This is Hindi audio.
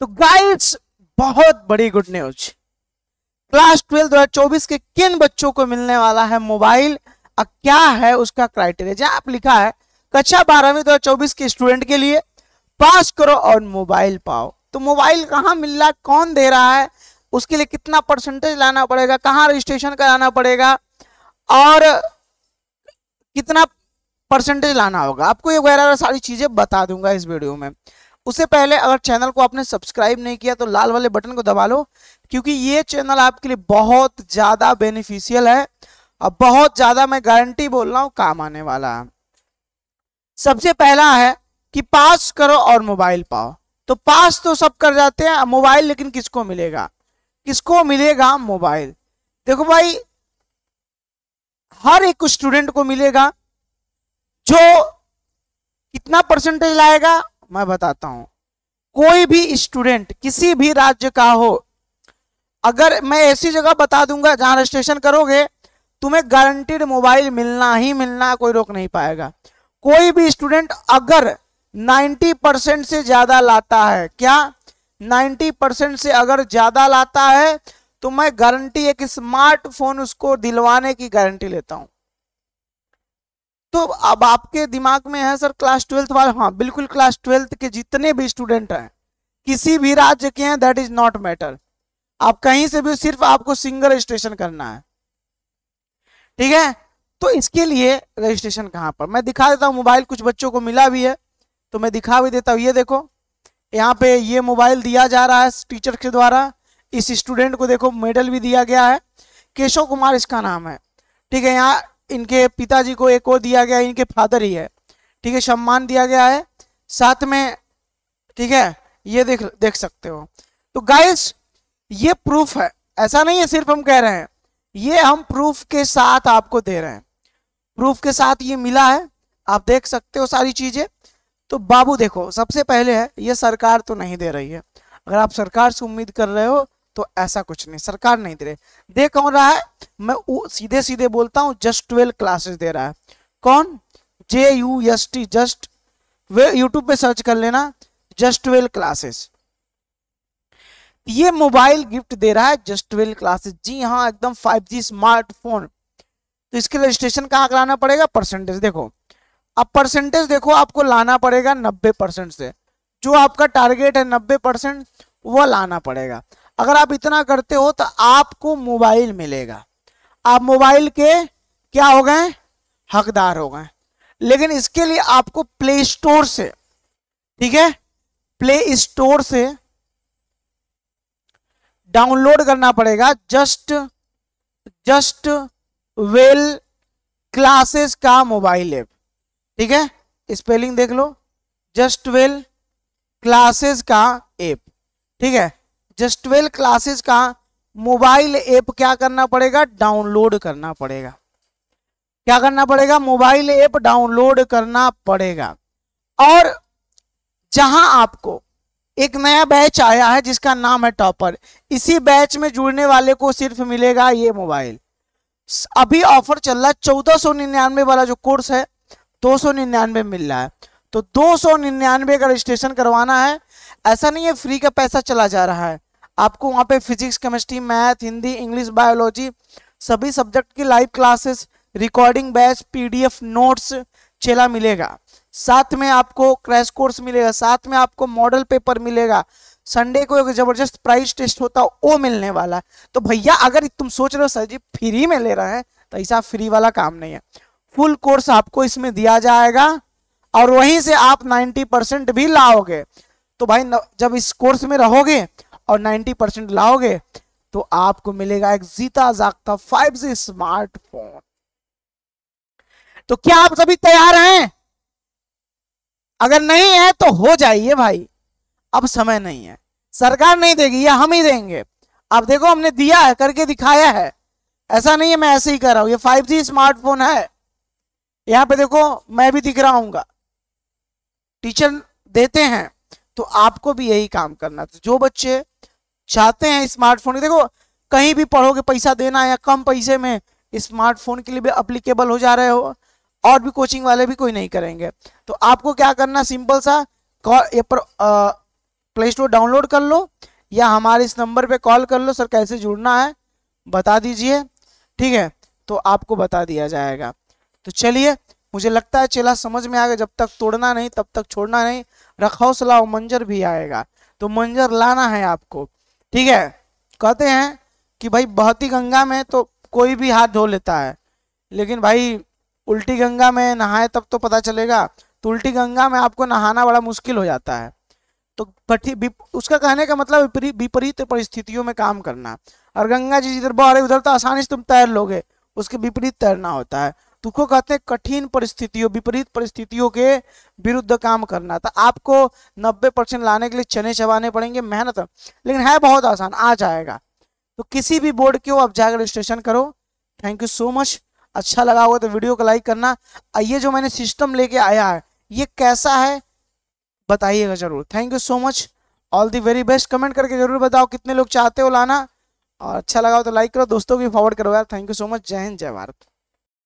तो गाइड्स बहुत बड़ी गुड न्यूज क्लास ट्वेल्व दो चौबीस के किन बच्चों को मिलने वाला है मोबाइल और क्या है उसका क्राइटेरिया जहां आप लिखा है कक्षा बारहवीं दो के स्टूडेंट के लिए पास करो और मोबाइल पाओ तो मोबाइल कहाँ मिल रहा कौन दे रहा है उसके लिए कितना परसेंटेज लाना पड़ेगा कहाँ रजिस्ट्रेशन कराना पड़ेगा और कितना परसेंटेज लाना होगा आपको ये वगैरह सारी चीजें बता दूंगा इस वीडियो में उससे पहले अगर चैनल को आपने सब्सक्राइब नहीं किया तो लाल वाले बटन को दबा लो क्योंकि ये चैनल आपके लिए बहुत ज़्यादा बेनिफिशियल है और बहुत ज़्यादा मैं गारंटी बोल रहा हूँ काम आने वाला है सबसे पहला है कि पास करो और मोबाइल पाओ तो पास तो सब कर जाते हैं मोबाइल लेकिन किसको मिलेगा किसको मिलेगा मोबाइल देखो भाई हर एक स्टूडेंट को मिलेगा जो कितना परसेंटेज लाएगा मैं बताता हूं कोई भी स्टूडेंट किसी भी राज्य का हो अगर मैं ऐसी जगह बता दूंगा जहां रजिस्ट्रेशन करोगे तुम्हें गारंटीड मोबाइल मिलना ही मिलना कोई रोक नहीं पाएगा कोई भी स्टूडेंट अगर 90 परसेंट से ज्यादा लाता है क्या 90 परसेंट से अगर ज्यादा लाता है तो मैं गारंटी एक स्मार्टफोन उसको दिलवाने की गारंटी लेता हूं तो अब आपके दिमाग में है सर क्लास ट्वेल्थ वाले हाँ बिल्कुल क्लास ट्वेल्थ के जितने भी स्टूडेंट हैं किसी भी राज्य के हैं दैट इज नॉट मैटर आप कहीं से भी सिर्फ आपको सिंगल रजिस्ट्रेशन करना है ठीक है तो इसके लिए रजिस्ट्रेशन कहाँ पर मैं दिखा देता हूँ मोबाइल कुछ बच्चों को मिला भी है तो मैं दिखा भी देता हूँ ये देखो यहाँ पे ये मोबाइल दिया जा रहा है टीचर के द्वारा इस स्टूडेंट को देखो मेडल भी दिया गया है केशव कुमार इसका नाम है ठीक है यहाँ इनके पिताजी को एक और दिया गया इनके फादर ही है ठीक है सम्मान दिया गया है साथ में ठीक है ये देख देख सकते हो तो गाइस ये प्रूफ है ऐसा नहीं है सिर्फ हम कह रहे हैं ये हम प्रूफ के साथ आपको दे रहे हैं प्रूफ के साथ ये मिला है आप देख सकते हो सारी चीजें तो बाबू देखो सबसे पहले है ये सरकार तो नहीं दे रही है अगर आप सरकार से उम्मीद कर रहे हो तो ऐसा कुछ नहीं सरकार नहीं दे रही दे कौन रहा है मैं सीधे सीधे बोलता हूँ जस्ट ट्वेल्व क्लासेस दे रहा है कौन J U S T just वे यूट्यूब पे सर्च कर लेना जस्ट ट्वेल्व क्लासेस ये मोबाइल गिफ्ट दे रहा है जस्ट ट्वेल्व क्लासेस जी हाँ एकदम फाइव जी स्मार्टफोन तो इसके रजिस्ट्रेशन कहाँ कराना पड़ेगा परसेंटेज देखो अब परसेंटेज देखो आपको लाना पड़ेगा नब्बे परसेंट से जो आपका टारगेट है नब्बे परसेंट वह लाना पड़ेगा अगर आप इतना करते हो तो आपको मोबाइल मिलेगा आप मोबाइल के क्या हो गए हकदार हो गए लेकिन इसके लिए आपको प्ले स्टोर से ठीक है प्ले स्टोर से डाउनलोड करना पड़ेगा जस्ट जस्ट वेल क्लासेस का मोबाइल ऐप ठीक है स्पेलिंग देख लो जस्ट वेल क्लासेस का ऐप ठीक है जस्ट ट्वेल्व क्लासेस का मोबाइल ऐप क्या करना पड़ेगा डाउनलोड करना पड़ेगा क्या करना पड़ेगा मोबाइल ऐप डाउनलोड करना पड़ेगा और जहां आपको एक नया बैच आया है जिसका नाम है टॉपर इसी बैच में जुड़ने वाले को सिर्फ मिलेगा ये मोबाइल अभी ऑफर चल रहा है चौदह सौ निन्यानवे वाला जो कोर्स है दो सौ निन्यानवे मिल रहा है तो दो सौ निन्यानवे का रजिस्ट्रेशन करवाना है ऐसा नहीं है फ्री का पैसा चला जा रहा है आपको वहाँ पे physics chemistry math Hindi English biology सभी सब्जेक्ट की live classes recording batch PDF notes चेला मिलेगा साथ में आपको क्रैश कोर्स मिलेगा साथ में आपको मॉडल पेपर मिलेगा संडे को एक जबरदस्त प्राइस टेस्ट होता वो मिलने वाला है तो भैया अगर तुम सोच रहे हो सर जी फ्री में ले रहे हैं तो ऐसा फ्री वाला काम नहीं है फुल कोर्स आपको इसमें दिया जाएगा और वहीं से आप 90 परसेंट भी लाओगे तो भाई जब इस कोर्स में रहोगे और 90 परसेंट लाओगे तो आपको मिलेगा एक जीता जागता 5G स्मार्टफोन तो क्या आप सभी तैयार हैं अगर नहीं है तो हो जाइए भाई अब समय नहीं है सरकार नहीं देगी या हम ही देंगे अब देखो हमने दिया है करके दिखाया है ऐसा नहीं है मैं ऐसे ही कर रहा हूं ये 5G स्मार्टफोन है यहां पे देखो मैं भी दिख रहा हूं टीचर देते हैं तो आपको भी यही काम करना तो जो बच्चे चाहते हैं स्मार्टफोन देखो कहीं भी पढ़ोगे पैसा देना है या कम पैसे में स्मार्टफोन के लिए भी अप्लीकेबल हो जा रहे हो और भी कोचिंग वाले भी कोई नहीं करेंगे तो आपको क्या करना सिंपल सा ये पर प्ले स्टोर डाउनलोड कर लो या हमारे इस नंबर पे कॉल कर लो सर कैसे जुड़ना है बता दीजिए ठीक है तो आपको बता दिया जाएगा तो चलिए मुझे लगता है चेला समझ में आ गया जब तक तोड़ना नहीं तब तक छोड़ना नहीं रखा सलाह मंजर भी आएगा तो मंजर लाना है आपको ठीक है कहते हैं कि भाई बहती गंगा में तो कोई भी हाथ धो लेता है लेकिन भाई उल्टी गंगा में नहाए तब तो पता चलेगा तो उल्टी गंगा में आपको नहाना बड़ा मुश्किल हो जाता है तो उसका कहने का मतलब विपरीत परिस्थितियों में काम करना और गंगा जी जिधर बह रहे उधर तो आसानी से तुम तैर लोगे उसके विपरीत तैरना होता है दुखों कहते हैं कठिन परिस्थितियों विपरीत परिस्थितियों के विरुद्ध काम करना था तो आपको 90 परसेंट लाने के लिए चने चबाने पड़ेंगे मेहनत लेकिन है बहुत आसान आ जाएगा तो किसी भी बोर्ड के हो आप जाकर रजिस्ट्रेशन करो थैंक यू सो मच अच्छा लगा होगा तो वीडियो को लाइक करना ये जो मैंने सिस्टम लेके आया है ये कैसा है बताइएगा जरूर thank you so much all the very best comment करके जरूर बताओ कितने लोग चाहते हो लाना और अच्छा लगा हो तो लाइक करो दोस्तों को भी फॉरवर्ड करो यार थैंक यू सो मच जय हिंद जय भारत